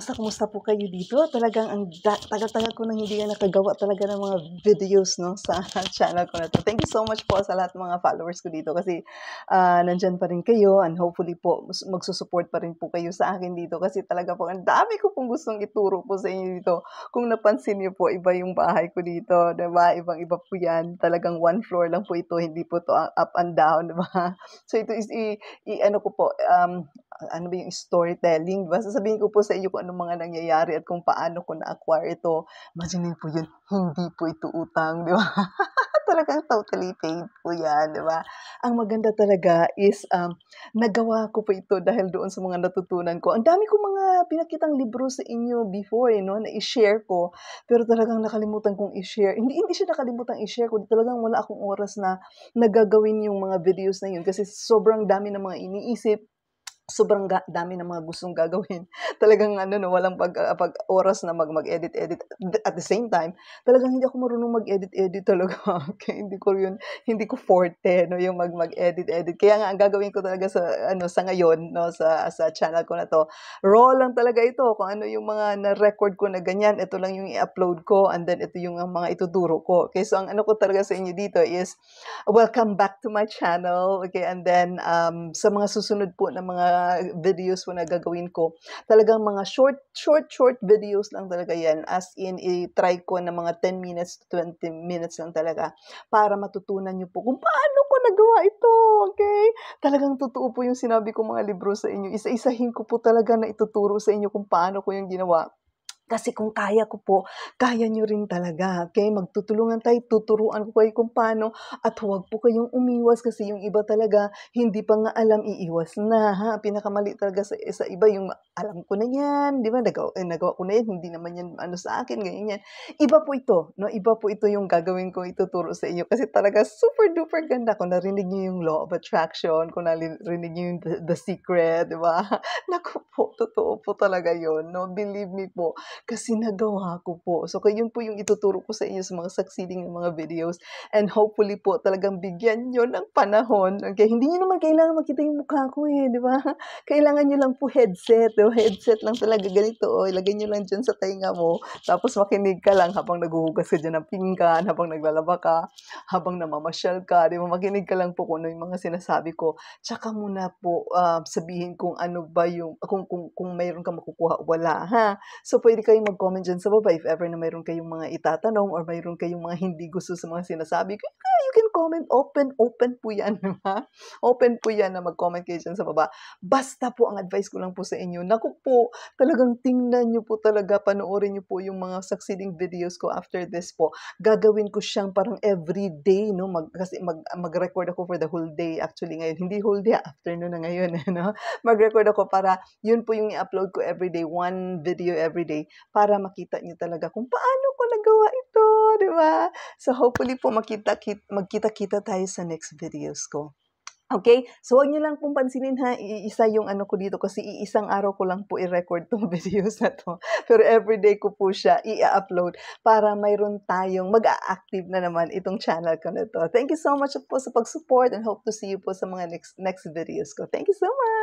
Kumusta, kumusta po kayo dito? Talagang ang tagal-tagal ko nang hindi na nakagawa talaga ng mga videos no, sa channel ko na to. Thank you so much po sa lahat mga followers ko dito kasi uh, nandyan pa rin kayo and hopefully po magsusupport pa rin po kayo sa akin dito kasi talaga po ang dami ko pong gustong ituro po sa inyo dito. Kung napansin niyo po, iba yung bahay ko dito, diba? Ibang-iba po yan. Talagang one floor lang po ito, hindi po to up and down, diba? So ito is, i, i ano ko po, um, ano ba yung storytelling, diba? Sasabihin ko po sa inyo kung anong mga nangyayari at kung paano ko na-acquire ito. Imagine po yun, hindi po ito utang, di ba? talagang totally paid po yan, di ba? Ang maganda talaga is um, nagawa ko po ito dahil doon sa mga natutunan ko. Ang dami ko mga pinakitang libro sa inyo before, eh, no? na i-share ko, pero talagang nakalimutan kong i-share. Hindi, hindi siya nakalimutan i-share ko. Talagang wala akong oras na nagagawin yung mga videos na yun kasi sobrang dami ng mga iniisip sobrang ga- dami ng mga gustong gagawin. Talagang ano no, walang pag, uh, pag oras na mag mag-edit edit at the same time. Talagang hindi ako marunong mag-edit edit talaga. okay, hindi ko 'yun, hindi ko forte no yung mag mag-edit edit. Kaya nga ang gagawin ko talaga sa ano sa ngayon no sa sa channel ko na to, raw lang talaga ito kung ano yung mga na-record ko na ganyan, ito lang yung i-upload ko and then ito yung mga ituturo ko. Okay, so ang ano ko talaga sa inyo dito is welcome back to my channel. Okay, and then um, sa mga susunod po na mga videos ko na gagawin ko, talagang mga short, short, short videos lang talaga yan. As in, i-try ko na mga 10 minutes to 20 minutes lang talaga para matutunan nyo po kung paano ko nagawa ito, okay? Talagang totoo po yung sinabi ko mga libro sa inyo. Isa-isahin ko po talaga na ituturo sa inyo kung paano ko yung ginawa kasi kung kaya ko po, kaya nyo rin talaga. Okay? Magtutulungan tayo, tuturuan ko kayo kung paano at huwag po kayong umiwas kasi yung iba talaga hindi pa nga alam iiwas na. Ha? Pinakamali talaga sa, sa iba yung alam ko na yan, di ba? Nagawa, eh, nagawa ko na yan, hindi naman yan ano sa akin, ganyan yan. Iba po ito, no? Iba po ito yung gagawin ko ituturo sa inyo kasi talaga super duper ganda kung narinig niyo yung law of attraction, kung narinig niyo yung the, the secret, di ba? Naku po, totoo po talaga yon no? Believe me po, kasi nagawa ko po. So, kayo po yung ituturo ko sa inyo sa mga succeeding ng mga videos. And hopefully po, talagang bigyan niyo ng panahon. Okay? Hindi niyo naman kailangan makita yung mukha ko eh, di ba? Kailangan niyo lang po headset. O, oh, headset lang talaga ganito. O, oh, ilagay niyo lang diyan sa tainga mo. Tapos makinig ka lang habang naghuhugas ka diyan ng pinggan, habang naglalaba ka, habang namamasyal ka. Di ba? Makinig ka lang po kung ano yung mga sinasabi ko. Tsaka muna po, uh, sabihin kung ano ba yung, kung, kung kung mayroon ka makukuha o wala, ha? So, pwede kayong mag-comment dyan sa baba if ever na mayroon kayong mga itatanong or mayroon kayong mga hindi gusto sa mga sinasabi ko. Ah, you mag-comment, open, open po yan. Ha? Open po yan na mag-comment kayo dyan sa baba. Basta po, ang advice ko lang po sa inyo, naku po, talagang tingnan nyo po talaga, panoorin nyo po yung mga succeeding videos ko after this po. Gagawin ko siyang parang everyday, no? Mag, kasi mag, mag-record ako for the whole day actually ngayon. Hindi whole day, ah, afternoon na ngayon, eh, no? Mag-record ako para yun po yung i-upload ko everyday, one video everyday, para makita nyo talaga kung paano ko nagawa ito, di ba? So hopefully po makita, kit, magkita kita-kita tayo sa next videos ko. Okay? So, huwag nyo lang kung pansinin ha, iisa yung ano ko dito kasi iisang araw ko lang po i-record tong videos na to. Pero everyday ko po siya i-upload para mayroon tayong mag-a-active na naman itong channel ko na to. Thank you so much po sa pag-support and hope to see you po sa mga next, next videos ko. Thank you so much!